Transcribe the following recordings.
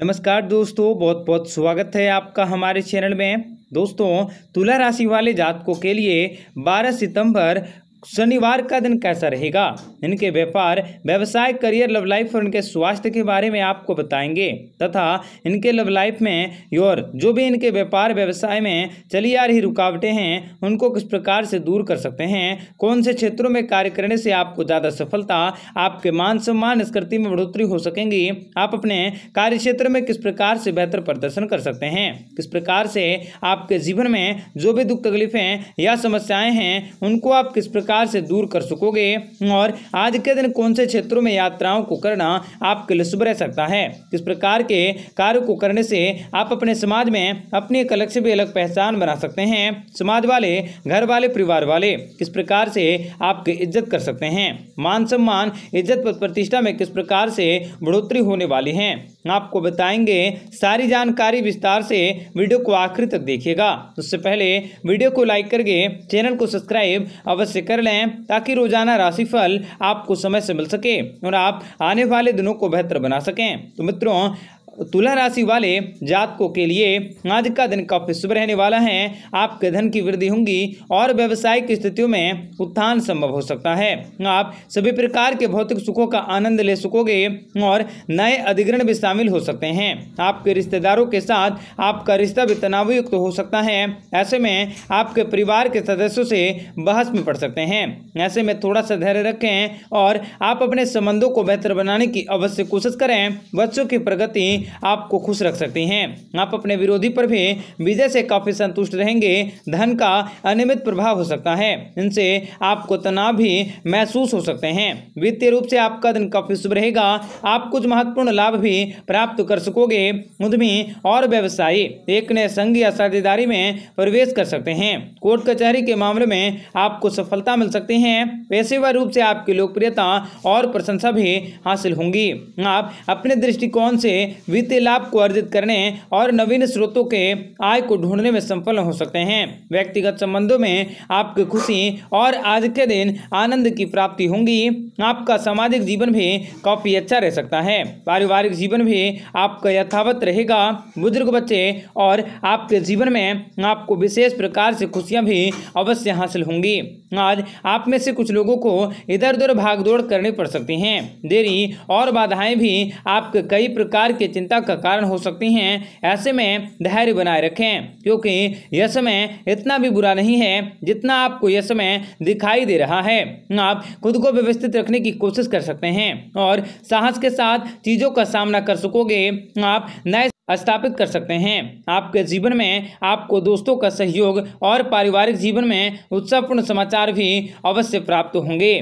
नमस्कार दोस्तों बहुत बहुत स्वागत है आपका हमारे चैनल में दोस्तों तुला राशि वाले जातकों के लिए 12 सितंबर शनिवार का दिन कैसा रहेगा इनके व्यापार व्यवसाय करियर लव लाइफ और इनके स्वास्थ्य के बारे में आपको बताएंगे तथा इनके लव लाइफ में योर जो भी इनके व्यापार व्यवसाय में चली आ रही रुकावटें हैं उनको किस प्रकार से दूर कर सकते हैं कौन से क्षेत्रों में कार्य करने से आपको ज़्यादा सफलता आपके मान सम्मान स्कृति में बढ़ोतरी हो सकेंगी आप अपने कार्य क्षेत्र में किस प्रकार से बेहतर प्रदर्शन कर सकते हैं किस प्रकार से आपके जीवन में जो भी दुख तकलीफें या समस्याएं हैं उनको आप किस प्रकार प्रकार से दूर कर सकोगे और आज के दिन कौन से क्षेत्रों में यात्राओं को करना आपके लिए शुभ रह सकता है किस प्रकार के कार्य को करने से आप अपने समाज में अपनी एक अलग से भी अलग पहचान बना सकते हैं समाज वाले घर वाले परिवार वाले किस प्रकार से आपकी इज्जत कर सकते हैं मान सम्मान इज्जत पद प्रतिष्ठा में किस प्रकार से बढ़ोतरी होने वाली है आपको बताएंगे सारी जानकारी विस्तार से वीडियो को आखिर तक देखिएगा उससे पहले वीडियो को लाइक करके चैनल को सब्सक्राइब अवश्य कर लें ताकि रोजाना राशिफल आपको समय से मिल सके और आप आने वाले दिनों को बेहतर बना सकें तो मित्रों तुला राशि वाले जातकों के लिए आज का दिन काफ़ी शुभ रहने वाला है आपके धन की वृद्धि होगी और व्यवसायिक स्थितियों में उत्थान संभव हो सकता है आप सभी प्रकार के भौतिक सुखों का आनंद ले सकोगे और नए अधिग्रहण भी शामिल हो सकते हैं आपके रिश्तेदारों के साथ आपका रिश्ता भी तनावयुक्त हो सकता है ऐसे में आपके परिवार के सदस्यों से बहस में पड़ सकते हैं ऐसे में थोड़ा सा धैर्य रखें और आप अपने संबंधों को बेहतर बनाने की अवश्य कोशिश करें बच्चों की प्रगति आपको खुश रख सकती हैं आप अपने विरोधी पर भी विजय से काफ़ी संतुष्ट रहेंगे धन का अनियमित प्रभाव हो सकता है इनसे आपको तनाव भी महसूस हो सकते हैं वित्तीय रूप से आपका दिन काफ़ी शुभ रहेगा आप कुछ महत्वपूर्ण लाभ भी प्राप्त कर सकोगे उद्यमी और व्यवसायी एक नए संघ या साझेदारी में प्रवेश कर सकते हैं कोर्ट कचहरी के मामले में आपको सफलता मिल सकती है पेशेवर रूप से आपकी लोकप्रियता और प्रशंसा भी हासिल होंगी आप अपने दृष्टिकोण से वित्तीय लाभ को अर्जित करने और नवीन स्रोतों के आय को ढूंढने में सफल हो सकते हैं व्यक्तिगत संबंधों में आपकी खुशी और आज के दिन आनंद की प्राप्ति होंगी आपका सामाजिक जीवन भी काफ़ी अच्छा रह सकता है पारिवारिक जीवन भी आपका यथावत रहेगा बुजुर्ग बच्चे और आपके जीवन में आपको विशेष प्रकार से खुशियाँ भी अवश्य हासिल होंगी आज आप में से कुछ लोगों को इधर उधर भागदौड़ करनी पड़ सकती हैं देरी और बाधाएं भी आपके कई प्रकार के चिंता का कारण हो सकती हैं ऐसे में धैर्य बनाए रखें क्योंकि यह समय इतना भी बुरा नहीं है जितना आपको यह समय दिखाई दे रहा है आप खुद को व्यवस्थित रखने की कोशिश कर सकते हैं और साहस के साथ चीज़ों का सामना कर सकोगे आप नए स्थापित कर सकते हैं आपके जीवन में आपको दोस्तों का सहयोग और पारिवारिक जीवन में उत्साहपूर्ण समाचार भी अवश्य प्राप्त होंगे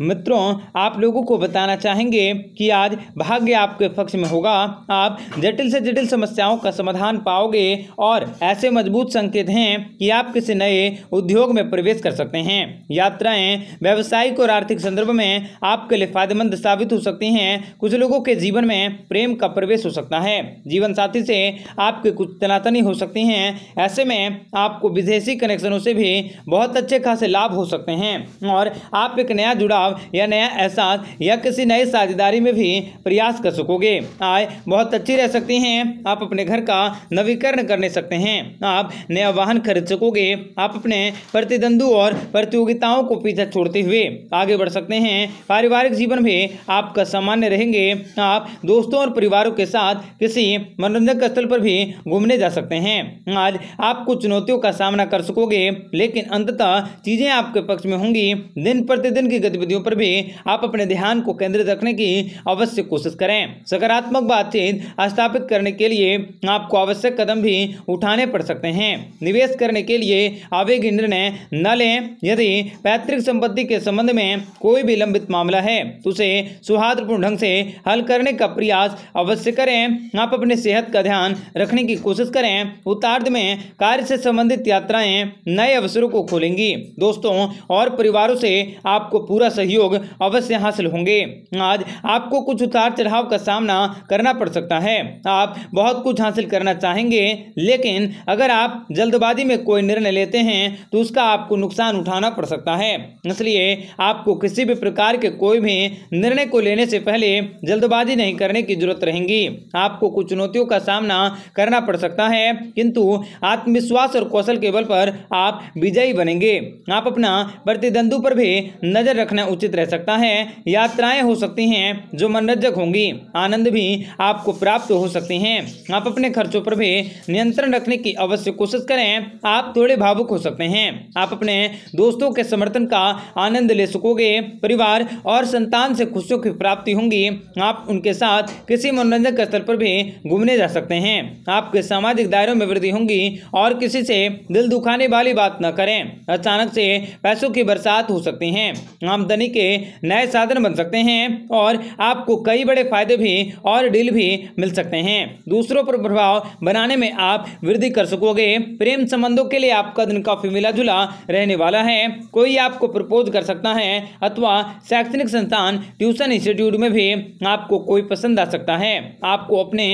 मित्रों आप लोगों को बताना चाहेंगे कि आज भाग्य आपके पक्ष में होगा आप जटिल से जटिल समस्याओं का समाधान पाओगे और ऐसे मजबूत संकेत हैं कि आप किसी नए उद्योग में प्रवेश कर सकते हैं यात्राएं व्यावसायिक और आर्थिक संदर्भ में आपके लिए फायदेमंद साबित हो सकती हैं कुछ लोगों के जीवन में प्रेम का प्रवेश हो सकता है जीवन साथी से आपके कुछ तनातनी हो सकती हैं ऐसे में आपको विदेशी कनेक्शनों से भी बहुत अच्छे खासे लाभ हो सकते हैं और आप एक नया जुड़ा लगाव या नया एहसास या किसी नई साझेदारी में भी प्रयास कर सकोगे आय बहुत अच्छी रह सकती है आप अपने घर का नवीकरण करने सकते हैं आप नया वाहन खरीद सकोगे आप अपने प्रतिद्वंदु और प्रतियोगिताओं को पीछे छोड़ते हुए आगे बढ़ सकते हैं पारिवारिक जीवन भी आपका सामान्य रहेंगे आप दोस्तों और परिवारों के साथ किसी मनोरंजक स्थल पर भी घूमने जा सकते हैं आज आप कुछ चुनौतियों का सामना कर सकोगे लेकिन अंततः चीजें आपके पक्ष में होंगी दिन प्रतिदिन की गतिविधि गतिविधियों पर भी आप अपने ध्यान को केंद्रित रखने की अवश्य कोशिश करें सकारात्मक बातचीत स्थापित करने के लिए आपको आवश्यक कदम भी उठाने पड़ सकते हैं निवेश करने के लिए आवेग निर्णय न लें यदि पैतृक संपत्ति के संबंध में कोई भी लंबित मामला है तो उसे सौहार्दपूर्ण ढंग से हल करने का प्रयास अवश्य करें आप अपने सेहत का ध्यान रखने की कोशिश करें उत्तार्ध में कार्य से संबंधित यात्राएं नए अवसरों को खोलेंगी दोस्तों और परिवारों से आपको पूरा सहयोग अवश्य हासिल होंगे आज आपको कुछ उतार चढ़ाव का सामना करना पड़ सकता है आप बहुत कुछ हासिल करना चाहेंगे लेकिन अगर आप जल्दबाजी में कोई निर्णय लेते हैं तो उसका आपको नुकसान उठाना पड़ सकता है इसलिए आपको किसी भी प्रकार के कोई भी निर्णय को लेने से पहले जल्दबाजी नहीं करने की जरूरत रहेगी आपको कुछ चुनौतियों का सामना करना पड़ सकता है किंतु आत्मविश्वास और कौशल के बल पर आप विजयी बनेंगे आप अपना प्रतिद्वंदों पर भी नजर रखना उचित रह सकता है यात्राएं हो सकती हैं जो मनोरंजक होंगी आनंद भी आपको प्राप्त हो सकते हैं आप अपने खर्चों पर भी नियंत्रण रखने की अवश्य कोशिश करें आप थोड़े भावुक हो सकते हैं आप अपने दोस्तों के समर्थन का आनंद ले सकोगे परिवार और संतान से खुशियों की प्राप्ति होंगी आप उनके साथ किसी मनोरंजक स्तर पर भी घूमने जा सकते हैं आपके सामाजिक दायरों में वृद्धि होंगी और किसी से दिल दुखाने वाली बात न करें अचानक से पैसों की बरसात हो सकती है आमदनी आमदनी के नए साधन बन सकते हैं और आपको कई बड़े फायदे भी और डील भी मिल सकते हैं दूसरों पर प्रभाव बनाने में आप वृद्धि कर सकोगे प्रेम संबंधों के लिए आपका दिन काफी मिला जुला रहने वाला है कोई आपको प्रपोज कर सकता है अथवा शैक्षणिक संस्थान ट्यूशन इंस्टीट्यूट में भी आपको कोई पसंद आ सकता है आपको अपने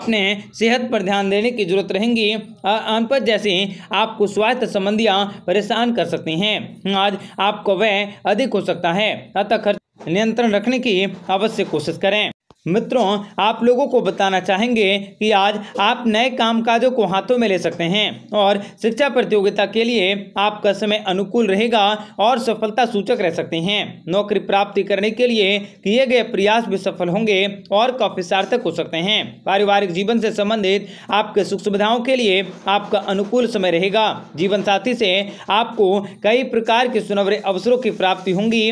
अपने सेहत पर ध्यान देने की जरूरत रहेगी अनपद जैसे आपको स्वास्थ्य संबंधियाँ परेशान कर सकती हैं आज आपको वह अधिक हो सकता है है अतः खर्च नियंत्रण रखने की अवश्य कोशिश करें मित्रों आप लोगों को बताना चाहेंगे कि आज आप नए कामकाजों को हाथों में ले सकते हैं और शिक्षा प्रतियोगिता के लिए आपका समय अनुकूल रहेगा और सफलता सूचक रह सकते हैं नौकरी प्राप्ति करने के लिए किए गए प्रयास भी सफल होंगे और काफी सार्थक हो सकते हैं पारिवारिक जीवन से संबंधित आपके सुख सुविधाओं के लिए आपका अनुकूल समय रहेगा जीवन साथी से आपको कई प्रकार के सुनवरे अवसरों की प्राप्ति होंगी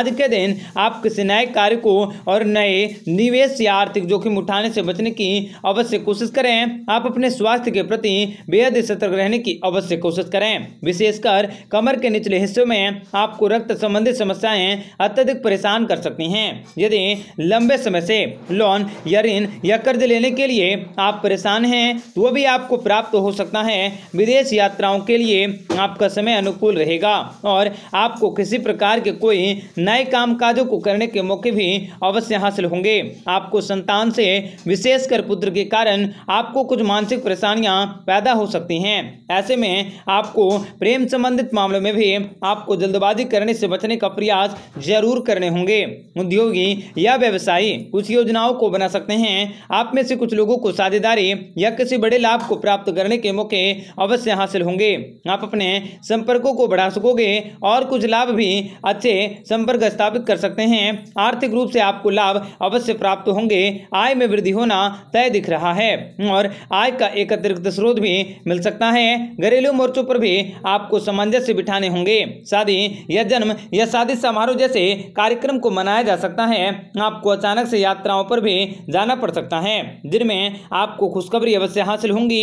आज के दिन आप किसी नए कार्य को और नए निवेश निवेश या आर्थिक जोखिम उठाने से बचने की अवश्य कोशिश करें आप अपने स्वास्थ्य के प्रति बेहद सतर्क रहने की अवश्य कोशिश करें विशेषकर कमर के निचले हिस्सों में आपको रक्त संबंधित समस्याएं अत्यधिक परेशान कर सकती हैं यदि लंबे समय से लोन या ऋण या कर्ज लेने के लिए आप परेशान हैं तो भी आपको प्राप्त हो सकता है विदेश यात्राओं के लिए आपका समय अनुकूल रहेगा और आपको किसी प्रकार के कोई नए कामकाजों को करने के मौके भी अवश्य हासिल होंगे आपको संतान से विशेषकर पुत्र के कारण आपको कुछ मानसिक परेशानियां पैदा हो सकती हैं ऐसे में आपको प्रेम संबंधित मामलों में भी आपको जल्दबाजी करने से बचने का प्रयास जरूर करने होंगे उद्योगी या व्यवसायी कुछ योजनाओं को बना सकते हैं आप में से कुछ लोगों को साझेदारी या किसी बड़े लाभ को प्राप्त करने के मौके अवश्य हासिल होंगे आप अपने संपर्कों को बढ़ा सकोगे और कुछ लाभ भी अच्छे संपर्क स्थापित कर सकते हैं आर्थिक रूप से आपको लाभ अवश्य प्राप्त प्राप्त होंगे आय में वृद्धि होना तय दिख रहा है और आय का एक अतिरिक्त स्रोत भी मिल सकता है घरेलू मोर्चों पर भी आपको सामंजस्य बिठाने होंगे शादी या जन्म या शादी समारोह जैसे कार्यक्रम को मनाया जा सकता है आपको अचानक से यात्राओं पर भी जाना पड़ सकता है जिनमें आपको खुशखबरी अवश्य हासिल होंगी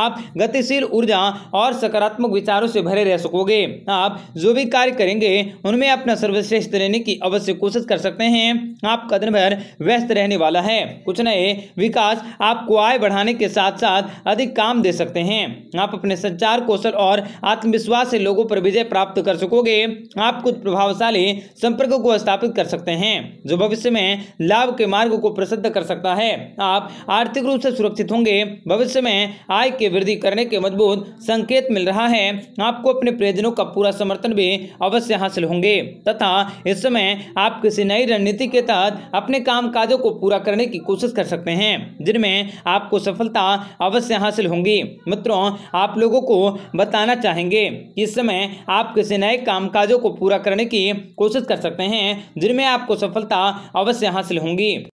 आप गतिशील ऊर्जा और सकारात्मक विचारों से भरे रह सकोगे आप जो भी कार्य करेंगे उनमें अपना सर्वश्रेष्ठ रहने की अवश्य कोशिश कर सकते हैं आपका दिन भर व्यस्त व्यस्त रहने वाला है कुछ नए विकास आपको आय बढ़ाने के साथ साथ अधिक काम दे सकते हैं आप अपने संचार कौशल और आत्मविश्वास से लोगों पर विजय प्राप्त कर सकोगे आप कुछ प्रभावशाली संपर्क को स्थापित कर सकते हैं जो भविष्य में लाभ के मार्ग को प्रसिद्ध कर सकता है आप आर्थिक रूप से सुरक्षित होंगे भविष्य में आय की वृद्धि करने के मजबूत संकेत मिल रहा है आपको अपने प्रयोजनों का पूरा समर्थन भी अवश्य हासिल होंगे तथा इस समय आप किसी नई रणनीति के तहत अपने काम काजों को पूरा करने की कोशिश कर सकते हैं जिनमें आपको सफलता अवश्य हासिल होंगी मित्रों आप लोगों को बताना चाहेंगे इस समय आप किसी नए कामकाजों को पूरा करने की कोशिश कर सकते हैं जिनमें आपको सफलता अवश्य हासिल होंगी